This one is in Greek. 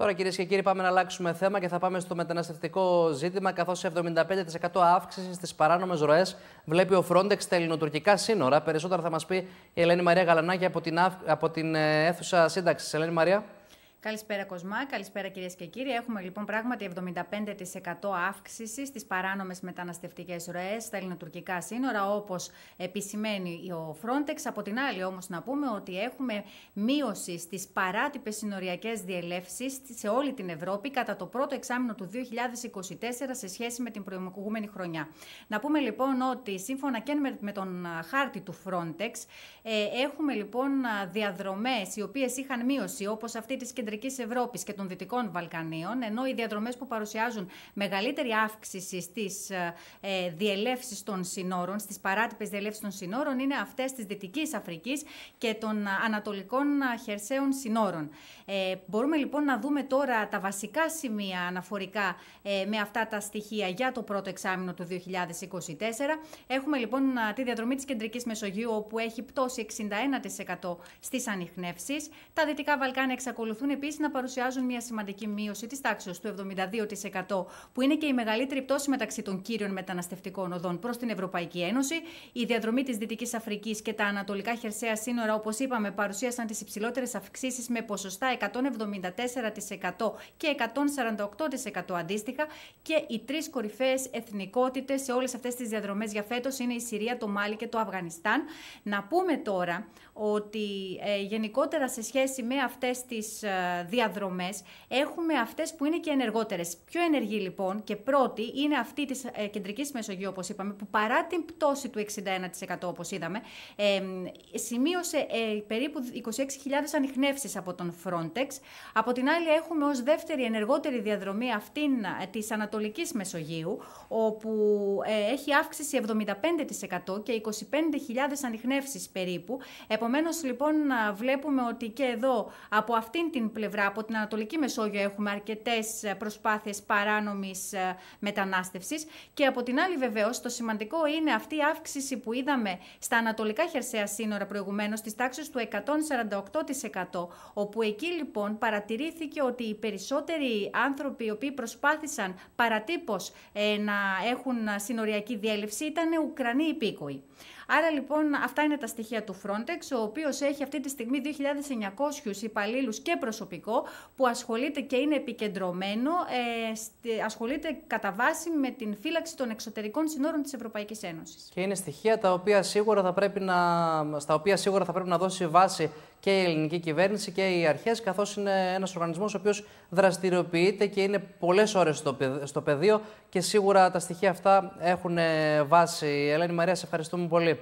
Τώρα, κυρίες και κύριοι, πάμε να αλλάξουμε θέμα και θα πάμε στο μεταναστευτικό ζήτημα. Καθώς 75% αύξησης στις παράνομες ροές βλέπει ο Frontex στα ελληνοτουρκικά σύνορα. Περισσότερα θα μας πει η Ελένη Μαρία Γαλανάκη από την, από την ε, αίθουσα σύνταξης. Ελένη Μαρία. Καλησπέρα Κοσμά, καλησπέρα κυρίες και κύριοι. Έχουμε λοιπόν πράγματι 75% αύξηση στις παράνομες μεταναστευτικές ροές στα ελληνοτουρκικά σύνορα όπως επισημαίνει ο Frontex. Από την άλλη όμως να πούμε ότι έχουμε μείωση στις παράτυπες συνοριακές διελεύσεις σε όλη την Ευρώπη κατά το πρώτο εξάμεινο του 2024 σε σχέση με την προηγούμενη χρονιά. Να πούμε λοιπόν ότι σύμφωνα και με τον χάρτη του Frontex ε, έχουμε λοιπόν διαδρομές οι οποίες είχαν μείωση όπως αυτή της κεντρικής Κεντρικής Ευρώπης και των Δυτικών Βαλκανίων, ενώ οι διαδρομές που παρουσιάζουν μεγαλύτερη αύξηση στις ε, διελεύσεις των συνόρων, στις παράτυπες διελεύσεις των συνόρων, είναι αυτές της δυτικής Αφρικής και των Ανατολικών Χερσαίων Συνόρων. Ε, μπορούμε λοιπόν να δούμε τώρα τα βασικά σημεία αναφορικά ε, με αυτά τα στοιχεία για το πρώτο εξάμεινο του 2024. Έχουμε λοιπόν τη διαδρομή της Κεντρικής Μεσογείου, όπου έχει πτώσει 61% στις ανιχνεύσεις. Τα Δυτικά Βαλκάνια εξακολουθούν επίσης να παρουσιάζουν μια σημαντική μείωση της τάξης του 72%, που είναι και η μεγαλύτερη πτώση μεταξύ των κύριων μεταναστευτικών οδών προς την Ευρωπαϊκή Ένωση. Η διαδρομή της Δυτικής Αφρικής και τα Ανατολικά Χερσαία Σύνορα, όπως είπαμε, παρουσίασαν τις υψηλότερες αυξήσεις με ποσοστά 174% και 148% αντίστοιχα. Και οι τρεις κορυφαίες εθνικότητες σε όλες αυτές τις διαδρομές για φέτος είναι η Συρία, το Μάλι και το Αφγανιστάν. Να πούμε τώρα ότι ε, γενικότερα σε σχέση με αυτές τις ε, διαδρομές έχουμε αυτές που είναι και ενεργότερες. Πιο ενεργή λοιπόν και πρώτη είναι αυτή της ε, κεντρικής Μεσογείου όπως είπαμε που παρά την πτώση του 61% όπως είδαμε σημείωσε ε, περίπου 26.000 ανιχνεύσεις από τον Frontex. Από την άλλη έχουμε ως δεύτερη ενεργότερη διαδρομή αυτήν ε, της Ανατολικής Μεσογείου όπου έχει αύξηση 75% και 25.000 ανιχνεύσεις περίπου. Επομένως λοιπόν βλέπουμε ότι και εδώ από αυτήν την πλευρά, από την Ανατολική Μεσόγειο έχουμε αρκετές ε, προσπάθειες παράνομης ε, μετανάστευσης. Και από την άλλη, βεβαίως, το σημαντικό είναι αυτή η αύξηση που είδαμε στα ανατολικά χερσαία σύνορα προηγουμένως, της τάξης του 148%. Όπου εκεί λοιπόν παρατηρήθηκε ότι οι περισσότεροι άνθρωποι οι οποίοι προσπάθησαν παρατύπως ε, να έχουν συνοριακή διέλευση ήταν Ουκρανοί υπήκοοι. Άρα λοιπόν αυτά είναι τα στοιχεία του Frontex, ο οποίος έχει αυτή τη στιγμή 2.900 υπαλλήλους και προσωπικού που ασχολείται και είναι επικεντρωμένο, ε, ασχολείται κατά βάση με την φύλαξη των εξωτερικών συνόρων της Ευρωπαϊκής Ένωσης. Και είναι στοιχεία τα οποία σίγουρα θα πρέπει να, στα οποία σίγουρα θα πρέπει να δώσει βάση και η ελληνική κυβέρνηση και οι αρχές, καθώς είναι ένας οργανισμός ο οποίος δραστηριοποιείται και είναι πολλές ώρες στο πεδίο και σίγουρα τα στοιχεία αυτά έχουν ε, βάση. Ελένη Μαρία, σε ευχαριστούμε πολύ.